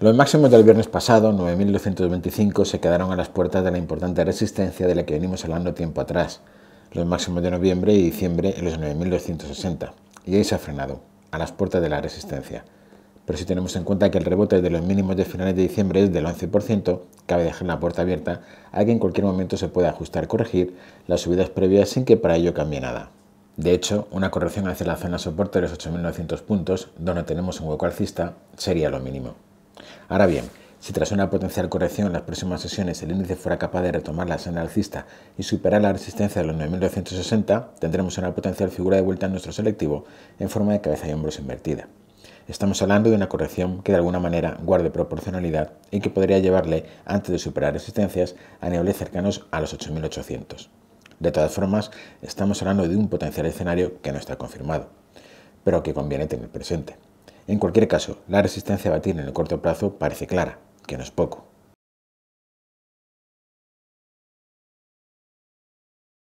Los máximos del viernes pasado, 9.225, se quedaron a las puertas de la importante resistencia de la que venimos hablando tiempo atrás, los máximos de noviembre y diciembre en los 9.260, y ahí se ha frenado, a las puertas de la resistencia. Pero si tenemos en cuenta que el rebote de los mínimos de finales de diciembre es del 11%, cabe dejar la puerta abierta a que en cualquier momento se pueda ajustar, corregir las subidas previas sin que para ello cambie nada. De hecho, una corrección hacia la zona soporte de los 8.900 puntos, donde tenemos un hueco alcista, sería lo mínimo. Ahora bien, si tras una potencial corrección en las próximas sesiones el índice fuera capaz de retomar la senda alcista y superar la resistencia de los 9.260, tendremos una potencial figura de vuelta en nuestro selectivo en forma de cabeza y hombros invertida. Estamos hablando de una corrección que de alguna manera guarde proporcionalidad y que podría llevarle, antes de superar resistencias, a niveles cercanos a los 8.800. De todas formas, estamos hablando de un potencial escenario que no está confirmado, pero que conviene tener presente. En cualquier caso, la resistencia a batir en el corto plazo parece clara, que no es poco.